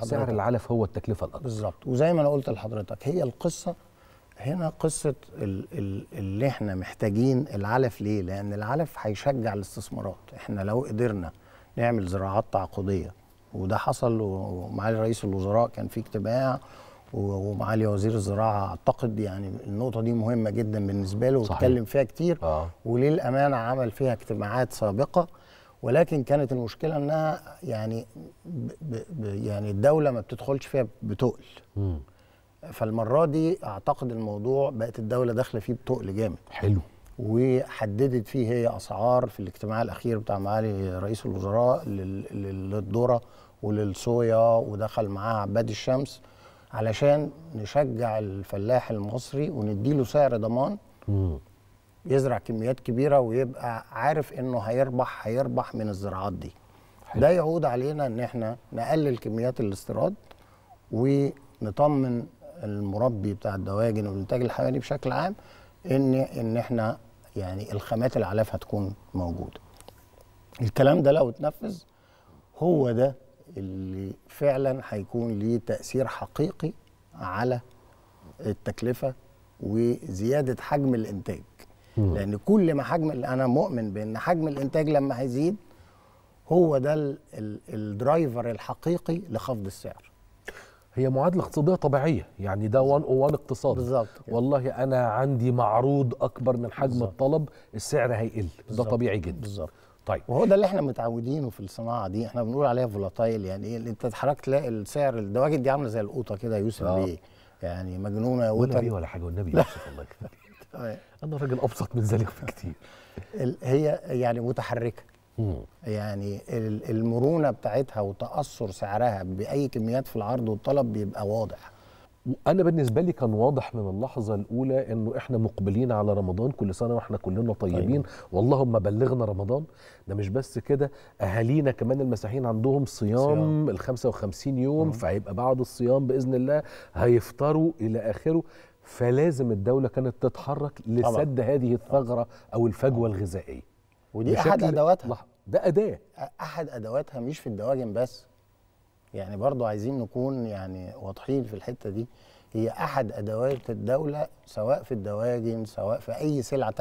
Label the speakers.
Speaker 1: سعر
Speaker 2: العلف هو التكلفه الاكبر بالظبط وزي ما انا قلت لحضرتك هي القصه هنا قصه اللي احنا محتاجين العلف ليه لان العلف هيشجع الاستثمارات احنا لو قدرنا نعمل زراعات تعاقديه وده حصل ومعالي رئيس الوزراء كان في اجتماع ومعالي وزير الزراعه اعتقد يعني النقطه دي مهمه جدا بالنسبه له واتكلم فيها كتير آه. وللامانه عمل فيها اجتماعات سابقه ولكن كانت المشكله انها يعني ب ب يعني الدوله ما بتدخلش فيها بتقل مم. فالمره دي اعتقد الموضوع بقت الدوله داخله فيه بتقل جامد حلو وحددت فيه هي اسعار في الاجتماع الاخير بتاع معالي رئيس الوزراء للذره وللصويا ودخل معاها عباد الشمس علشان نشجع الفلاح المصري ونديله سعر ضمان يزرع كميات كبيره ويبقى عارف انه هيربح هيربح من الزراعات دي حلو. ده يعود علينا ان احنا نقلل كميات الاستيراد ونطمن المربي بتاع الدواجن والانتاج الحيواني بشكل عام ان ان احنا يعني الخامات العلاف هتكون موجوده الكلام ده لو اتنفذ هو ده اللي فعلا هيكون ليه تاثير حقيقي على التكلفه وزياده حجم الانتاج لان كل ما حجم انا مؤمن بان حجم الانتاج لما هيزيد هو ده الدرايفر الحقيقي لخفض السعر هي معادله اقتصاديه طبيعيه يعني ده 101 اقتصاد بالظبط والله انا عندي معروض اكبر من حجم بالزبط. الطلب السعر هيقل ده طبيعي جدا بالظبط طيب وهو ده اللي احنا متعودينه في الصناعه دي احنا بنقول عليها فولاتايل يعني ايه انت اتحركت تلاقي السعر الدواجن دي عامله زي القوطه كده يوسف آه. يعني مجنونه وتر ولا حاجه والنبي يوسف الله يكرمك طيب. انا راجل ابسط من ذلك بكتير هي يعني متحركه يعني المرونه بتاعتها وتاثر سعرها باي كميات في العرض والطلب بيبقى واضح انا بالنسبه لي كان واضح من اللحظه الاولى
Speaker 1: انه احنا مقبلين على رمضان كل سنه واحنا كلنا طيبين أيوة. واللهم بلغنا رمضان ده مش بس كده اهالينا كمان المسيحيين عندهم صيام, ال 55 يوم مم. فهيبقى بعد الصيام باذن الله هيفطروا الى اخره فلازم الدوله كانت تتحرك
Speaker 2: لسد طبعا. هذه
Speaker 1: الثغره او الفجوه الغذائيه ودي احد ادواتها
Speaker 2: ده اداه احد ادواتها مش في الدواجن بس يعني برضو عايزين نكون يعني واضحين في الحته دي هي احد ادوات الدوله سواء في الدواجن سواء في اي سلعه تانية